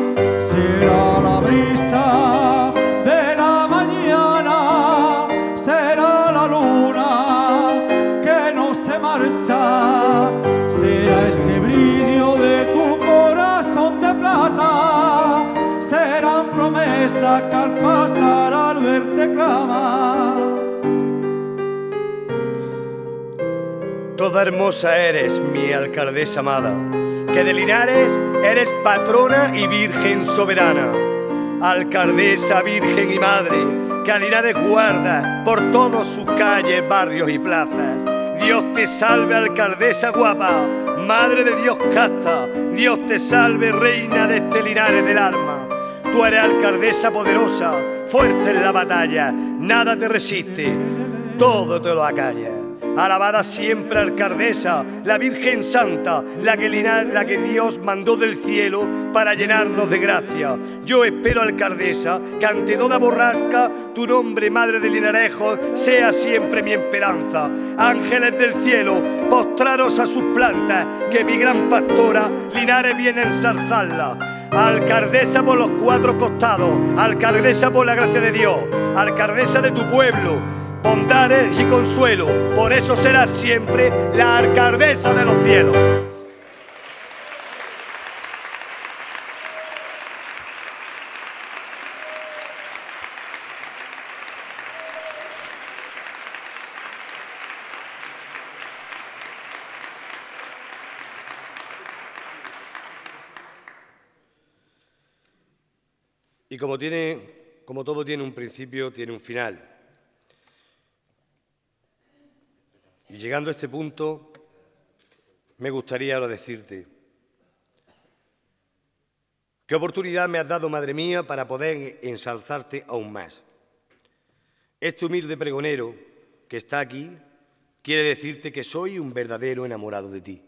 hermosa eres, mi alcaldesa amada, que de Linares eres patrona y virgen soberana. Alcaldesa, virgen y madre, que a Linares guarda por todos sus calles, barrios y plazas. Dios te salve, alcaldesa guapa, madre de Dios casta, Dios te salve, reina de este Linares del alma. Tú eres alcaldesa poderosa, fuerte en la batalla, nada te resiste, todo te lo acalla. Alabada siempre alcaldesa, la Virgen Santa, la que, la que Dios mandó del cielo para llenarnos de gracia. Yo espero, alcaldesa, que ante toda borrasca, tu nombre, Madre de Linarejo, sea siempre mi esperanza. Ángeles del cielo, postraros a sus plantas, que mi gran pastora, Linares, viene a ensalzarla. Alcaldesa por los cuatro costados, alcaldesa por la gracia de Dios, alcaldesa de tu pueblo, bondades y consuelo. Por eso será siempre la alcaldesa de los cielos. Y como, tiene, como todo tiene un principio, tiene un final. Y llegando a este punto, me gustaría ahora decirte, ¿qué oportunidad me has dado, madre mía, para poder ensalzarte aún más? Este humilde pregonero que está aquí quiere decirte que soy un verdadero enamorado de ti.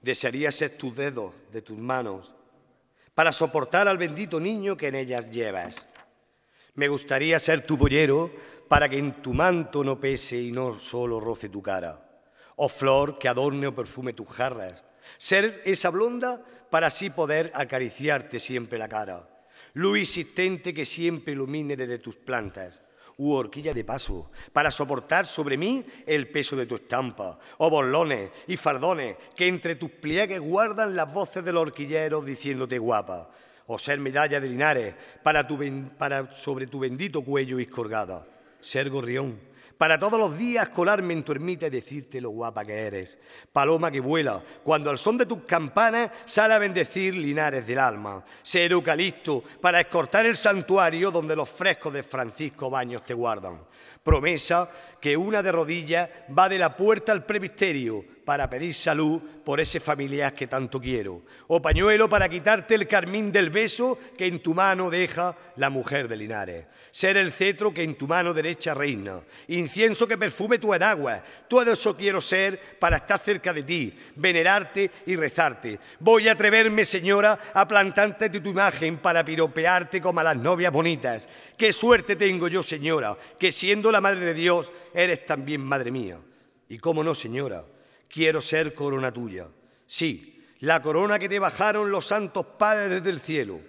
Desearía ser tus dedos, de tus manos, para soportar al bendito niño que en ellas llevas. Me gustaría ser tu pollero para que en tu manto no pese y no solo roce tu cara, o oh flor que adorne o perfume tus jarras, ser esa blonda para así poder acariciarte siempre la cara, luz insistente que siempre ilumine desde tus plantas, u horquilla de paso, para soportar sobre mí el peso de tu estampa, o oh bolones y fardones que entre tus pliegues guardan las voces del horquillero diciéndote guapa, o oh ser medalla de linares para, sobre tu bendito cuello y ser gorrión, para todos los días colarme en tu ermita y decirte lo guapa que eres. Paloma que vuela, cuando al son de tus campanas sale a bendecir linares del alma. Ser eucalipto, para escortar el santuario donde los frescos de Francisco Baños te guardan. Promesa que una de rodillas va de la puerta al presbiterio, para pedir salud por ese familiar que tanto quiero, o pañuelo para quitarte el carmín del beso que en tu mano deja la mujer de Linares, ser el cetro que en tu mano derecha reina, incienso que perfume tu enagua, todo eso quiero ser para estar cerca de ti, venerarte y rezarte. Voy a atreverme, Señora, a plantarte tu imagen para piropearte como a las novias bonitas. Qué suerte tengo yo, Señora, que siendo la Madre de Dios, eres también Madre mía. Y cómo no, Señora, quiero ser corona tuya. Sí, la corona que te bajaron los santos padres desde el cielo.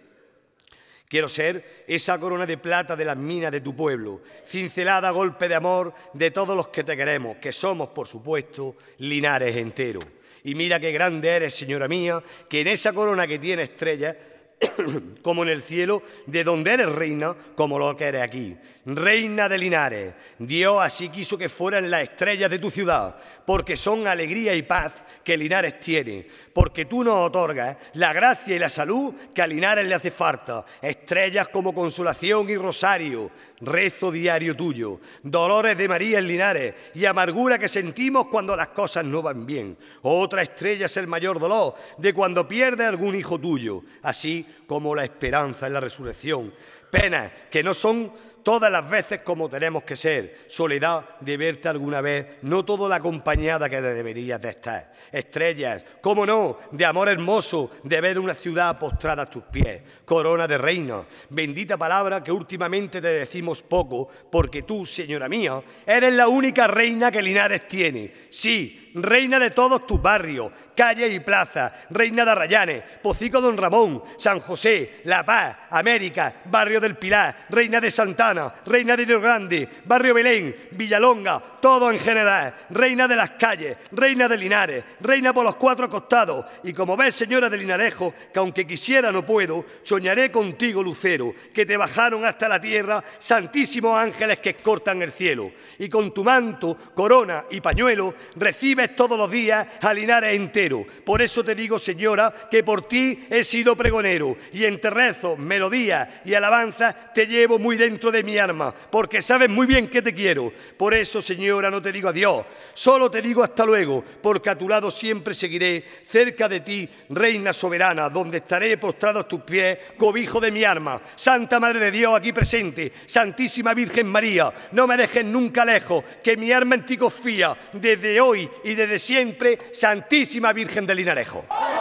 Quiero ser esa corona de plata de las minas de tu pueblo, cincelada a golpe de amor de todos los que te queremos, que somos, por supuesto, linares enteros. Y mira qué grande eres, señora mía, que en esa corona que tiene estrellas <coughs> como en el cielo, de donde eres reina, como lo que eres aquí. Reina de Linares, Dios así quiso que fueran las estrellas de tu ciudad, porque son alegría y paz que Linares tiene porque tú nos otorgas la gracia y la salud que a Linares le hace falta, estrellas como consolación y rosario, rezo diario tuyo, dolores de María en Linares y amargura que sentimos cuando las cosas no van bien. Otra estrella es el mayor dolor de cuando pierde algún hijo tuyo, así como la esperanza en la resurrección. Penas que no son todas las veces como tenemos que ser. Soledad de verte alguna vez, no toda la acompañada que deberías de estar. Estrellas, cómo no, de amor hermoso, de ver una ciudad postrada a tus pies. Corona de reino, bendita palabra que últimamente te decimos poco, porque tú, señora mía, eres la única reina que Linares tiene. Sí, reina de todos tus barrios, calles y plazas, reina de Arrayanes, Pocico Don Ramón, San José, La Paz, América, Barrio del Pilar, reina de Santana, reina de Rio Grande, Barrio Belén, Villalonga, todo en general, reina de las calles, reina de Linares, reina por los cuatro costados. Y como ves, señora de Linarejo, que aunque quisiera no puedo, soñaré contigo, Lucero, que te bajaron hasta la tierra santísimos ángeles que cortan el cielo. Y con tu manto, corona y pañuelo, recibe todos los días a Linares entero. Por eso te digo, señora, que por ti he sido pregonero y entre rezo, melodías y alabanza te llevo muy dentro de mi alma, porque sabes muy bien que te quiero. Por eso, señora, no te digo adiós, solo te digo hasta luego, porque a tu lado siempre seguiré, cerca de ti, reina soberana, donde estaré postrado a tus pies, cobijo de mi alma. Santa Madre de Dios aquí presente, Santísima Virgen María, no me dejes nunca lejos, que mi alma en ti confía desde hoy y desde siempre Santísima Virgen de Linarejo.